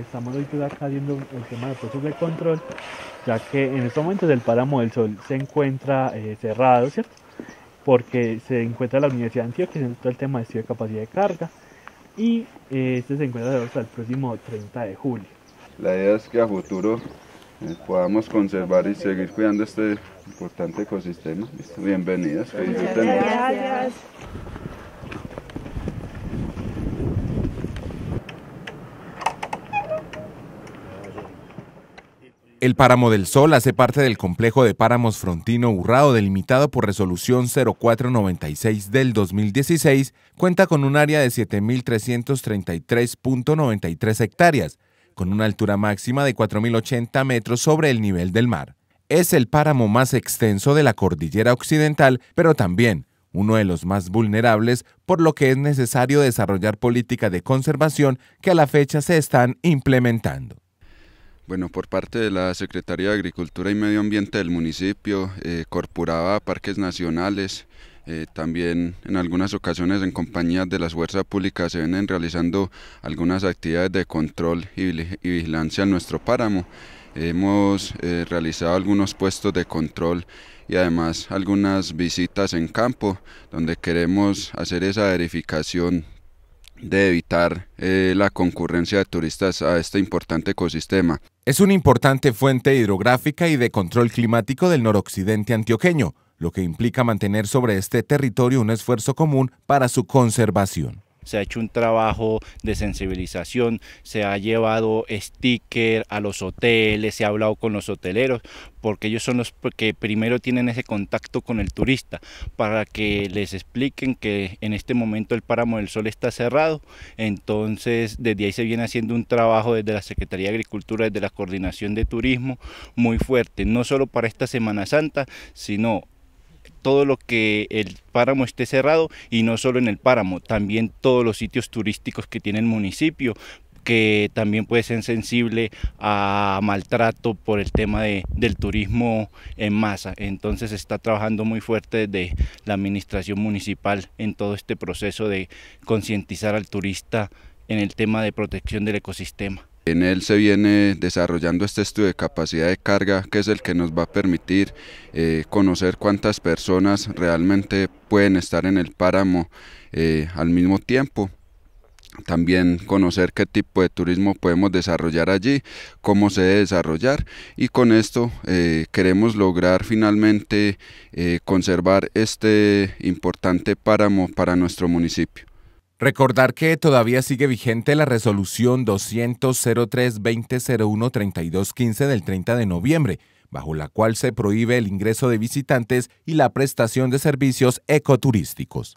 estamos eh, hoy acá haciendo el tema de procesos de control, ya que en estos momentos el páramo del sol se encuentra eh, cerrado, ¿cierto? Porque se encuentra la Universidad de Antioquia, en todo el tema de estudio de capacidad de carga, y eh, este se encuentra hasta el próximo 30 de julio. La idea es que a futuro podamos conservar y seguir cuidando este importante ecosistema. Bienvenidos, El Páramo del Sol hace parte del complejo de páramos Frontino Urrao, delimitado por resolución 0496 del 2016, cuenta con un área de 7.333.93 hectáreas, con una altura máxima de 4.080 metros sobre el nivel del mar. Es el páramo más extenso de la cordillera occidental, pero también uno de los más vulnerables, por lo que es necesario desarrollar políticas de conservación que a la fecha se están implementando. Bueno, por parte de la Secretaría de Agricultura y Medio Ambiente del municipio, corporada eh, corporaba parques nacionales, eh, también en algunas ocasiones en compañía de las fuerzas públicas se vienen realizando algunas actividades de control y, vigilancia en nuestro páramo. Hemos eh, realizado algunos puestos de control y además algunas visitas en campo donde queremos hacer esa verificación de evitar eh, la concurrencia de turistas a este importante ecosistema. Es una importante fuente hidrográfica y de control climático del noroccidente antioqueño, lo que implica mantener sobre este territorio un esfuerzo común para su conservación se ha hecho un trabajo de sensibilización, se ha llevado sticker a los hoteles, se ha hablado con los hoteleros, porque ellos son los que primero tienen ese contacto con el turista, para que les expliquen que en este momento el páramo del sol está cerrado, entonces desde ahí se viene haciendo un trabajo desde la Secretaría de Agricultura, desde la Coordinación de Turismo, muy fuerte, no solo para esta Semana Santa, sino todo lo que el páramo esté cerrado y no solo en el páramo, también todos los sitios turísticos que tiene el municipio que también puede ser sensible a maltrato por el tema de, del turismo en masa. Entonces está trabajando muy fuerte desde la administración municipal en todo este proceso de concientizar al turista en el tema de protección del ecosistema. En él se viene desarrollando este estudio de capacidad de carga, que es el que nos va a permitir eh, conocer cuántas personas realmente pueden estar en el páramo eh, al mismo tiempo. También conocer qué tipo de turismo podemos desarrollar allí, cómo se debe desarrollar y con esto eh, queremos lograr finalmente conservar este importante páramo para nuestro municipio. Recordar que todavía sigue vigente la resolución 200 3215 del 30 de noviembre, bajo la cual se prohíbe el ingreso de visitantes y la prestación de servicios ecoturísticos.